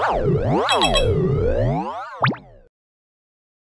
Música